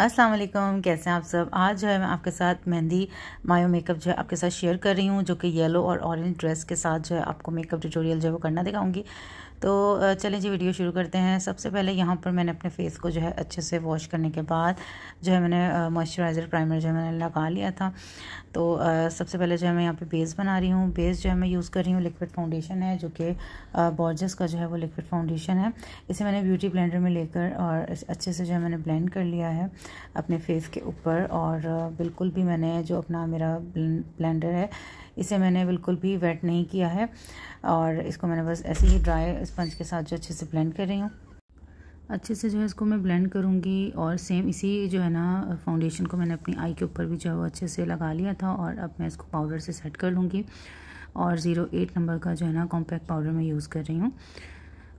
अस्सलाम वालेकुम कैसे हैं आप सब आज जो है मैं आपके साथ मेहंदी मायो मेकअप जो है आपके साथ शेयर कर रही हूँ जो कि येलो और ऑरेंज ड्रेस के साथ जो है आपको मेकअप ट्यूटोरियल जो है वो करना दिखाऊंगी तो चलें जी वीडियो शुरू करते हैं सबसे पहले यहाँ पर मैंने अपने फेस को जो है अच्छे से वॉश करने के बाद जो है मैंने मॉइस्चराइज़र प्राइमर जो है मैंने लगा लिया था तो सबसे पहले जो है मैं यहाँ पे बेस बना रही हूँ बेस जो है मैं यूज़ कर रही हूँ लिक्विड फाउंडेशन है जो कि बॉर्जस का जो है वो लिक्विड फाउंडेशन है इसे मैंने ब्यूटी ब्लेंडर में लेकर और अच्छे से जो है मैंने ब्लेंड कर लिया है अपने फेस के ऊपर और बिल्कुल भी मैंने जो अपना मेरा ब्लेंडर है इसे मैंने बिल्कुल भी वेट नहीं किया है और इसको मैंने बस ऐसे ही ड्राई स्पंज के साथ जो अच्छे से ब्लेंड कर रही हूँ अच्छे से जो है इसको मैं ब्लेंड करूँगी और सेम इसी जो है ना फाउंडेशन को मैंने अपनी आई के ऊपर भी जो है वो अच्छे से लगा लिया था और अब मैं इसको पाउडर से सेट कर लूँगी और ज़ीरो एट नंबर का जो है ना कॉम्पैक्ट पाउडर मैं यूज़ कर रही हूँ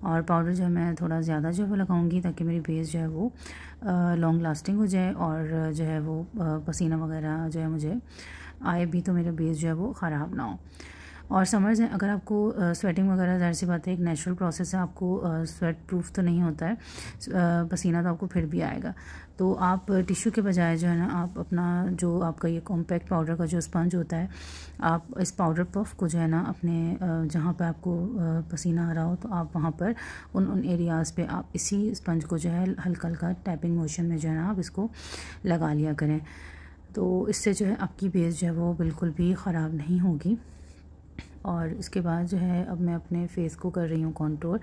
और पाउडर जो है मैं थोड़ा ज़्यादा जो है वो लगाऊंगी ताकि मेरी बेस जो है वो लॉन्ग लास्टिंग हो जाए और जो है वो पसीना वगैरह जो है मुझे आए भी तो मेरा बेस जो है वो ख़राब ना हो और समर्स में अगर आपको स्वेटिंग वगैरह जाहिर सी बात है एक नेचुरल प्रोसेस है आपको स्वेट प्रूफ तो नहीं होता है पसीना तो आपको फिर भी आएगा तो आप टिश्यू के बजाय जो है ना आप अपना जो आपका ये कॉम्पैक्ट पाउडर का जो स्पंज होता है आप इस पाउडर पफ को जो है ना अपने जहाँ पर आपको पसीना आ रहा हो तो आप वहाँ पर उन उन एरियाज़ पे आप इसी स्पंज को जो है हल्का हल्का टैपिंग मोशन में जो है ना आप इसको लगा लिया करें तो इससे जो है आपकी बेस जो है वो बिल्कुल भी ख़राब नहीं होगी और इसके बाद जो है अब मैं अपने फेस को कर रही हूँ कॉन्टोर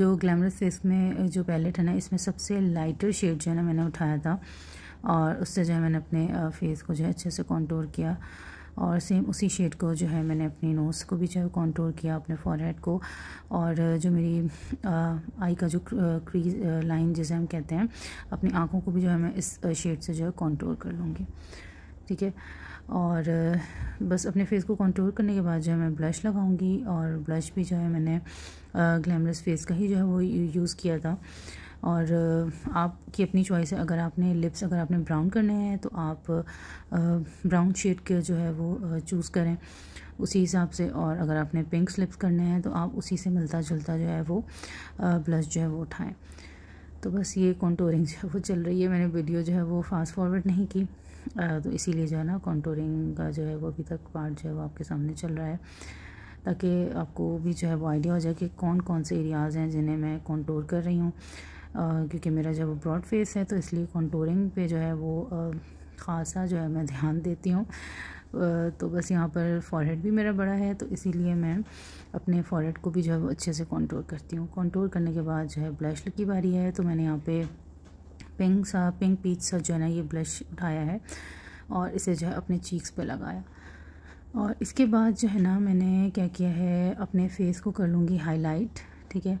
जो ग्लैमरस फेस में जो पैलेट है ना इसमें सबसे लाइटर शेड जो है ना मैंने उठाया था और उससे जो है मैंने अपने फेस को जो है अच्छे से कॉन्टोर किया और सेम उसी शेड को जो है मैंने अपने नोज़ को भी जो है कॉन्टोर किया अपने फॉरहेड को और जो मेरी आई का जो क्रीज लाइन जैसे हम कहते हैं अपनी आँखों को भी जो है मैं इस शेड से जो है कॉन्टोर कर लूँगी ठीक है और बस अपने फेस को कंट्रोल करने के बाद जो है मैं ब्लश लगाऊंगी और ब्लश भी जो है मैंने ग्लैमरस फेस का ही जो है वो यूज़ किया था और आपकी अपनी चॉइस है अगर आपने लिप्स अगर आपने ब्राउन करने हैं तो आप ब्राउन शेड के जो है वो चूज़ करें उसी हिसाब से और अगर आपने पिंक स्लिप्स करने हैं तो आप उसी से मिलता जुलता जो है वो ब्लश जो है वो उठाएँ तो बस ये कॉन्टोरिंग जो है वो चल रही है मैंने वीडियो जो है वो फास्ट फॉरवर्ड नहीं की तो इसीलिए जो है ना कॉन्टोरिंग का जो है वो अभी तक पार्ट जो है वो आपके सामने चल रहा है ताकि आपको भी जो है वो आइडिया हो जाए कि कौन कौन से एरियाज़ हैं जिन्हें मैं कॉन्टोर कर रही हूँ क्योंकि मेरा जब ब्रॉड फेस है तो इसलिए कॉन्टोरिंग पे जो है वो ख़ासा जो है मैं ध्यान देती हूँ तो बस यहाँ पर फॉरहेड भी मेरा बड़ा है तो इसीलिए मैं अपने फॉरहेड को भी जो है वो अच्छे से कॉन्टोर करती हूँ कॉन्टोर करने के बाद जो है ब्लश की बारी है तो मैंने यहाँ पे पिंक सा पिंक पीच सा जो है ना ये ब्लश उठाया है और इसे जो है अपने चीक्स पे लगाया और इसके बाद जो है ना मैंने क्या किया है अपने फेस को कर लूँगी हाईलाइट ठीक है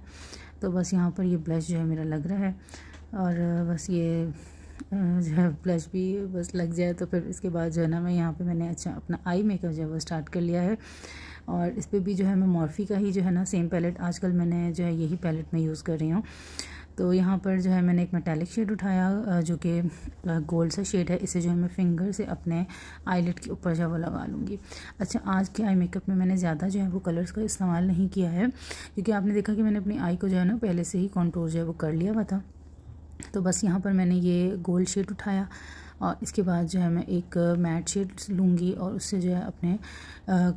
तो बस यहाँ पर ये ब्लश जो है मेरा लग रहा है और बस ये जो है ब्लश भी बस लग जाए तो फिर इसके बाद जो है ना मैं यहाँ पे मैंने अच्छा अपना आई मेकअप जो है वो स्टार्ट कर लिया है और इस पर भी जो है मैं मॉर्फी का ही जो है ना सेम पैलेट आजकल मैंने जो है यही पैलेट मैं यूज़ कर रही हूँ तो यहाँ पर जो है मैंने एक मेटेलिक शेड उठाया जो कि गोल्ड सा शेड है इसे जो है मैं फिंगर से अपने आईलेट के ऊपर जो है वो लगा लूँगी अच्छा आज के आई मेकअप में मैंने ज़्यादा जो है वो कलर्स का इस्तेमाल नहीं किया है क्योंकि आपने देखा कि मैंने अपनी आई को जो है ना पहले से ही कॉन्टोर जो है वो कर लिया हुआ था तो बस यहाँ पर मैंने ये गोल्ड शेड उठाया और इसके बाद जो है मैं एक मैट शेड लूँगी और उससे जो है अपने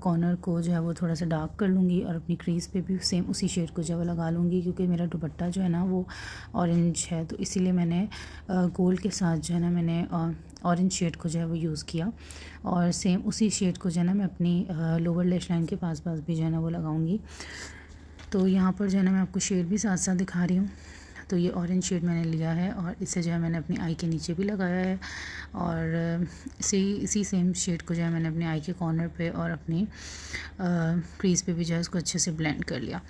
कॉर्नर को जो है वो थोड़ा सा डार्क कर लूँगी और अपनी क्रीज पे भी सेम उसी शेड को जो है वो लगा लूँगी क्योंकि मेरा दुपट्टा जो है ना वो ऑरेंज है तो इसीलिए मैंने गोल्ड के साथ जो है ना मैंने ऑरेंज शेड को जो है वो यूज़ किया और सेम उसी शेड को जो है ना मैं अपनी लोअर लेश लाइन के पास पास भी जो है ना वो लगाऊँगी तो यहाँ पर जो है ना मैं आपको शेड भी साथ साथ दिखा रही हूँ तो ये ऑरेंज शेड मैंने लिया है और इसे जो है मैंने अपनी आई के नीचे भी लगाया है और इसी इसी सेम शेड को जो है मैंने अपने आई के कॉर्नर पे और अपनी क्रीज पे भी जो है उसको अच्छे से ब्लेंड कर लिया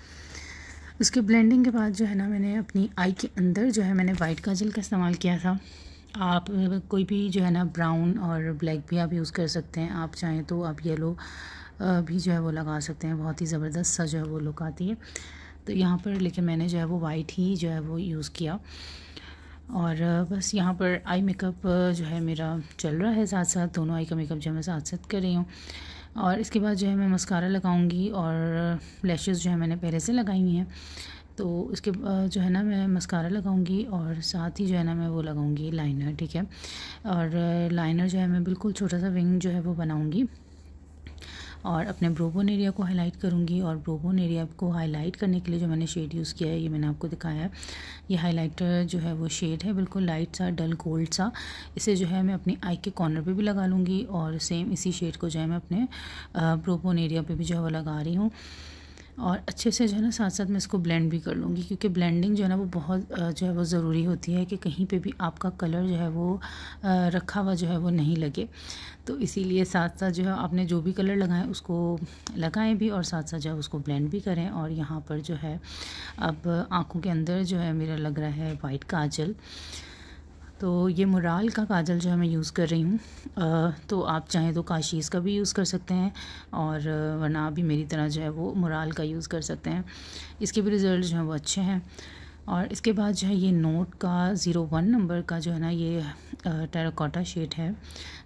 उसके ब्लेंडिंग के बाद जो है ना मैंने अपनी आई के अंदर जो है मैंने वाइट काजल का इस्तेमाल किया था आप कोई भी जो है ना ब्राउन और ब्लैक भी आप यूज़ कर सकते हैं आप चाहें तो आप येलो भी जो है वो लगा सकते हैं बहुत ही ज़बरदस्त सा जो है वो लुक आती है तो यहाँ पर लेकिन मैंने जो है वो वाइट ही जो है वो यूज़ किया और बस यहाँ पर आई मेकअप जो है मेरा चल रहा है साथ साथ दोनों आई का मेकअप जो है मैं साथ साथ कर रही हूँ और इसके बाद जो है मैं मस्कारा लगाऊंगी और लैशेस जो है मैंने पहले से लगाई हुई हैं तो इसके जो है ना मैं मस्कारा लगाऊंगी और साथ ही जो है ना मैं वो लगाऊंगी लाइनर ठीक है और लाइनर जो है मैं बिल्कुल छोटा सा विंग जो है वो बनाऊँगी और अपने ब्रोबोन एरिया को हाईलाइट करूँगी और ब्रोबोन एरिया को हाईलाइट करने के लिए जो मैंने शेड यूज़ किया है ये मैंने आपको दिखाया है ये हाईलाइटर जो है वो शेड है बिल्कुल लाइट सा डल गोल्ड सा इसे जो है मैं अपनी आई के कॉर्नर पर भी लगा लूँगी और सेम इसी शेड को जो है मैं अपने ब्रोबोन एरिया पर भी जो है वो लगा रही हूँ और अच्छे से जो है ना साथ साथ मैं इसको ब्लेंड भी कर लूँगी क्योंकि ब्लेंडिंग जो है ना वो बहुत जो है वो ज़रूरी होती है कि कहीं पे भी आपका कलर जो है वो रखा हुआ जो है वो नहीं लगे तो इसीलिए साथ साथ जो है आपने जो भी कलर लगाएं उसको लगाएं भी और साथ साथ जो है उसको ब्लेंड भी करें और यहाँ पर जो है अब आँखों के अंदर जो है मेरा लग रहा है वाइट काजल तो ये मुराल का काजल जो है मैं यूज़ कर रही हूँ तो आप चाहें तो काशीज़ का भी यूज़ कर सकते हैं और वरना भी मेरी तरह जो है वो मुराल का यूज़ कर सकते हैं इसके भी रिज़ल्ट जो हैं वो अच्छे हैं और इसके बाद जो है ये नोट का ज़ीरो वन नंबर का जो है ना ये टेराकोटा शेड है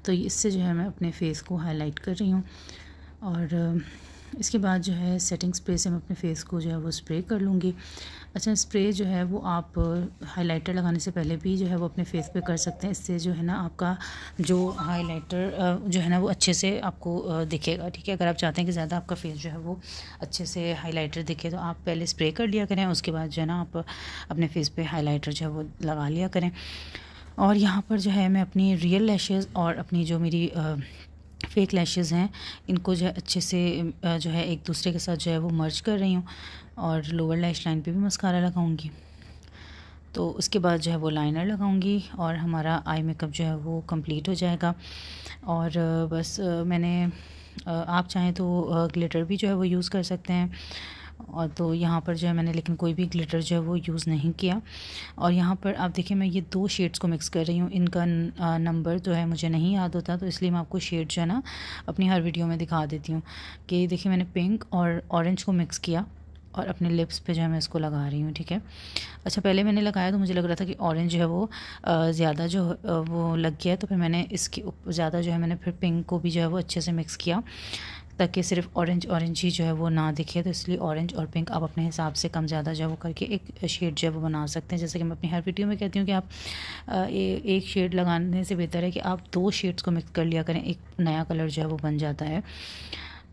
तो इससे जो है मैं अपने फेस को हाईलाइट कर रही हूँ और इसके बाद जो है सेटिंग स्प्रे से मैं अपने फेस को जो है वो स्प्रे कर लूँगी अच्छा स्प्रे जो है वो आप हाइलाइटर लगाने से पहले भी जो है वो अपने फेस पे कर सकते हैं इससे जो है ना आपका जो हाइलाइटर जो है ना वो अच्छे से आपको दिखेगा ठीक है अगर आप चाहते हैं कि ज़्यादा आपका फेस जो है वो अच्छे से हाइलाइटर दिखे तो आप पहले स्प्रे कर लिया करें उसके बाद जो है ना आप अपने फेस पर हाईलाइटर जो है वो लगा लिया करें और यहाँ पर जो है मैं अपनी रियल लैशेज़ और अपनी जो मेरी फेक लैशेज़ हैं इनको जो है अच्छे से जो है एक दूसरे के साथ जो है वो मर्ज कर रही हूँ और लोअर लैश लाइन पे भी मस्कारा लगाऊंगी तो उसके बाद जो है वो लाइनर लगाऊंगी और हमारा आई मेकअप जो है वो कंप्लीट हो जाएगा और बस मैंने आप चाहें तो ग्लिटर भी जो है वो यूज़ कर सकते हैं और तो यहाँ पर जो है मैंने लेकिन कोई भी ग्लिटर जो है वो यूज़ नहीं किया और यहाँ पर आप देखिए मैं ये दो शेड्स को मिक्स कर रही हूँ इनका नंबर जो है मुझे नहीं याद होता तो इसलिए मैं आपको शेड जो है ना अपनी हर वीडियो में दिखा देती हूँ कि देखिए मैंने पिंक और ऑरेंज को मिक्स किया और अपने लिप्स पे जो है मैं इसको लगा रही हूँ ठीक है अच्छा पहले मैंने लगाया तो मुझे लग रहा था कि ऑरेंज जो है वो ज़्यादा जो वो लग गया है तो फिर मैंने इसके ज़्यादा जो है मैंने फिर पिंक को भी जो है वो अच्छे से मिक्स किया ताकि सिर्फ ऑरेंज ऑरेंज ही जो है वो ना दिखे तो इसलिए ऑरेंज और पिंक आप अपने हिसाब से कम ज़्यादा जो है वो करके एक शेड जो है वो बना सकते हैं जैसे कि मैं अपनी हर वीडियो में कहती हूँ कि आप ए, एक शेड लगाने से बेहतर है कि आप दो शेड्स को मिक्स कर लिया करें एक नया कलर जो है वो बन जाता है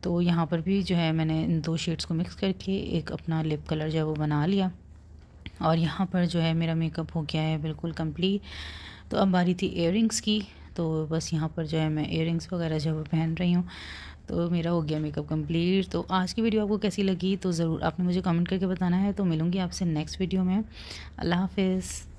तो यहाँ पर भी जो है मैंने इन दो शेड्स को मिक्स करके एक अपना लिप कलर जो है वो बना लिया और यहाँ पर जो है मेरा मेकअप हो गया है बिल्कुल कम्प्लीट तो अब बारी थी एयरिंग्स की तो बस यहाँ पर जो है मैं एयरिंग्स वगैरह जो है वो पहन रही हूँ तो मेरा हो गया मेकअप कंप्लीट तो आज की वीडियो आपको कैसी लगी तो ज़रूर आपने मुझे कमेंट करके बताना है तो मिलूँगी आपसे नेक्स्ट वीडियो में अल्लाह हाफिज़